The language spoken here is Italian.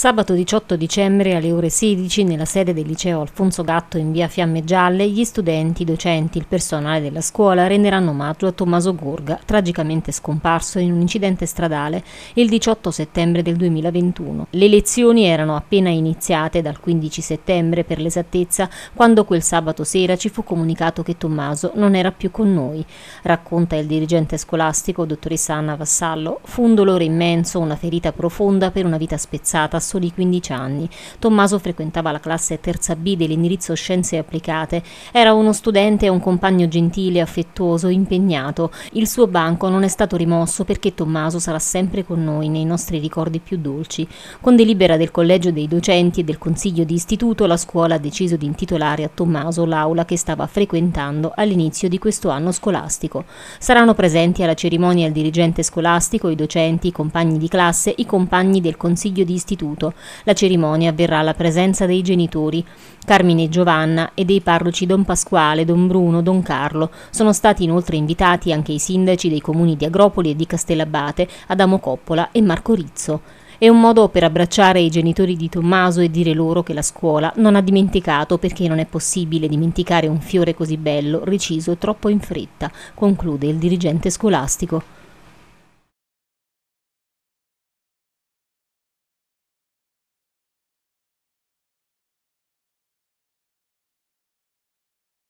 Sabato 18 dicembre alle ore 16 nella sede del liceo Alfonso Gatto in via Fiamme Gialle gli studenti, i docenti, il personale della scuola renderanno omaggio a Tommaso Gorga, tragicamente scomparso in un incidente stradale il 18 settembre del 2021. Le lezioni erano appena iniziate dal 15 settembre per l'esattezza quando quel sabato sera ci fu comunicato che Tommaso non era più con noi. Racconta il dirigente scolastico dottoressa Anna Vassallo, fu un dolore immenso, una ferita profonda per una vita spezzata soli 15 anni. Tommaso frequentava la classe terza B dell'indirizzo Scienze Applicate. Era uno studente e un compagno gentile, affettuoso, impegnato. Il suo banco non è stato rimosso perché Tommaso sarà sempre con noi nei nostri ricordi più dolci. Con delibera del Collegio dei Docenti e del Consiglio di Istituto, la scuola ha deciso di intitolare a Tommaso l'aula che stava frequentando all'inizio di questo anno scolastico. Saranno presenti alla cerimonia il dirigente scolastico, i docenti, i compagni di classe, i compagni del Consiglio di Istituto deceduto. La cerimonia avverrà alla presenza dei genitori. Carmine e Giovanna e dei parroci Don Pasquale, Don Bruno, Don Carlo. Sono stati inoltre invitati anche i sindaci dei comuni di Agropoli e di Castellabate, Adamo Coppola e Marco Rizzo. È un modo per abbracciare i genitori di Tommaso e dire loro che la scuola non ha dimenticato perché non è possibile dimenticare un fiore così bello, reciso troppo in fretta, conclude il dirigente scolastico.